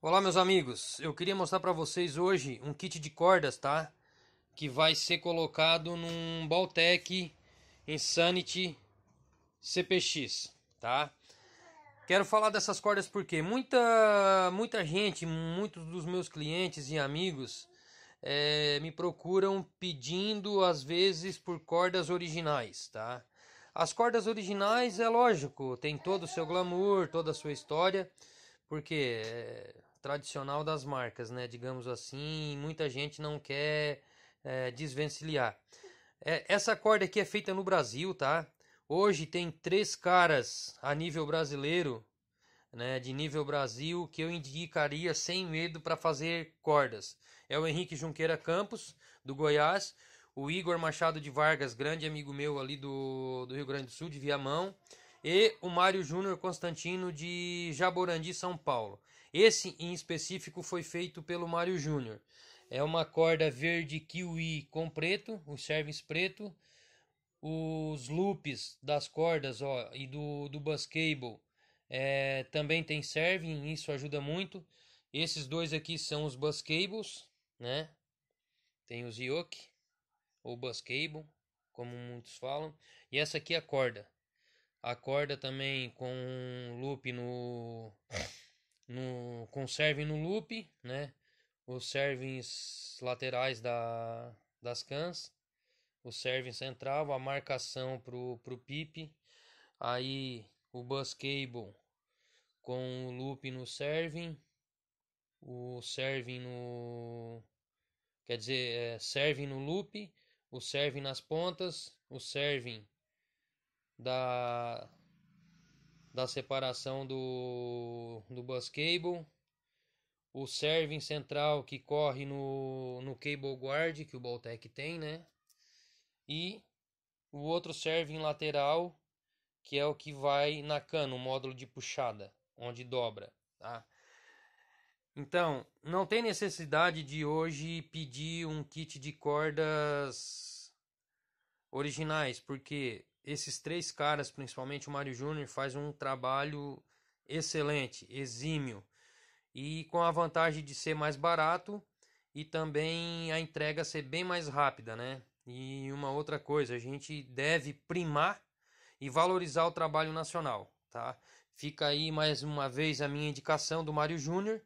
Olá meus amigos, eu queria mostrar para vocês hoje um kit de cordas, tá? Que vai ser colocado num Baltec Insanity CPX, tá? Quero falar dessas cordas porque muita, muita gente, muitos dos meus clientes e amigos é, me procuram pedindo às vezes por cordas originais, tá? As cordas originais é lógico, tem todo o seu glamour, toda a sua história, porque é tradicional das marcas, né? Digamos assim, muita gente não quer é, desvencilhar. É, essa corda aqui é feita no Brasil, tá? Hoje tem três caras a nível brasileiro, né? De nível Brasil que eu indicaria sem medo para fazer cordas. É o Henrique Junqueira Campos do Goiás, o Igor Machado de Vargas, grande amigo meu ali do, do Rio Grande do Sul de Viamão e o Mário Júnior Constantino de Jaborandi, São Paulo. Esse em específico foi feito pelo Mário Júnior. É uma corda verde kiwi com preto, o service preto, os loops das cordas ó, e do, do bus cable é, também tem serving, isso ajuda muito. Esses dois aqui são os bus cables, né? Tem os yoke ou bus cable, como muitos falam, e essa aqui é a corda acorda também com loop no no com serving no loop, né? Os servings laterais da, das cans, o serving central, a marcação pro pro pip, aí o bus cable com o loop no serving, o serving no quer dizer, é, serving no loop, o serving nas pontas, o serving da, da separação do, do bus cable, o serving central que corre no, no cable guard que o Boltec tem, né? E o outro serving lateral que é o que vai na cana, o módulo de puxada, onde dobra, tá? Então, não tem necessidade de hoje pedir um kit de cordas originais, porque esses três caras, principalmente o Mário Júnior, faz um trabalho excelente, exímio. E com a vantagem de ser mais barato e também a entrega ser bem mais rápida, né? E uma outra coisa, a gente deve primar e valorizar o trabalho nacional, tá? Fica aí mais uma vez a minha indicação do Mário Júnior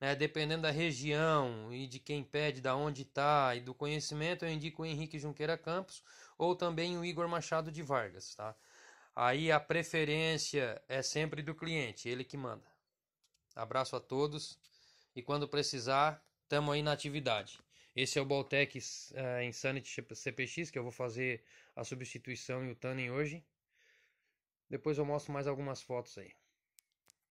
né, dependendo da região e de quem pede, da onde está e do conhecimento, eu indico o Henrique Junqueira Campos ou também o Igor Machado de Vargas, tá? Aí a preferência é sempre do cliente, ele que manda. Abraço a todos e quando precisar, tamo aí na atividade. Esse é o Boltec uh, eh, Insanity CPX, que eu vou fazer a substituição e o tanning hoje. Depois eu mostro mais algumas fotos aí.